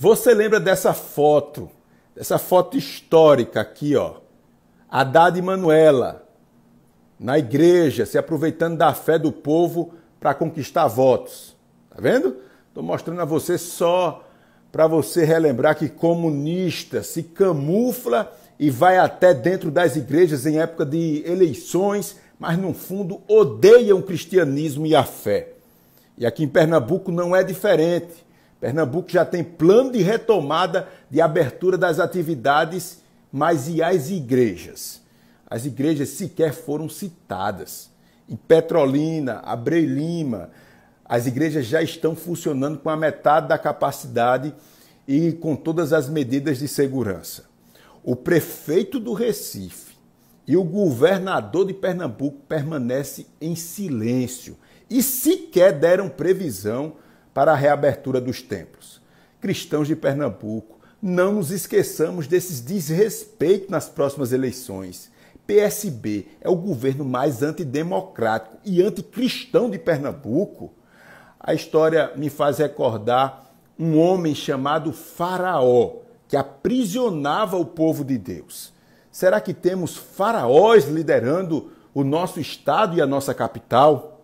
Você lembra dessa foto? Dessa foto histórica aqui, ó. Haddad e Manuela, na igreja, se aproveitando da fé do povo para conquistar votos. Tá vendo? Estou mostrando a você só para você relembrar que comunista se camufla e vai até dentro das igrejas em época de eleições, mas no fundo odeiam o cristianismo e a fé. E aqui em Pernambuco não é diferente. Pernambuco já tem plano de retomada de abertura das atividades, mas e as igrejas? As igrejas sequer foram citadas. Em Petrolina, Abrei Lima, as igrejas já estão funcionando com a metade da capacidade e com todas as medidas de segurança. O prefeito do Recife e o governador de Pernambuco permanecem em silêncio e sequer deram previsão para a reabertura dos templos. Cristãos de Pernambuco, não nos esqueçamos desses desrespeitos nas próximas eleições. PSB é o governo mais antidemocrático e anticristão de Pernambuco. A história me faz recordar um homem chamado Faraó, que aprisionava o povo de Deus. Será que temos faraós liderando o nosso estado e a nossa capital?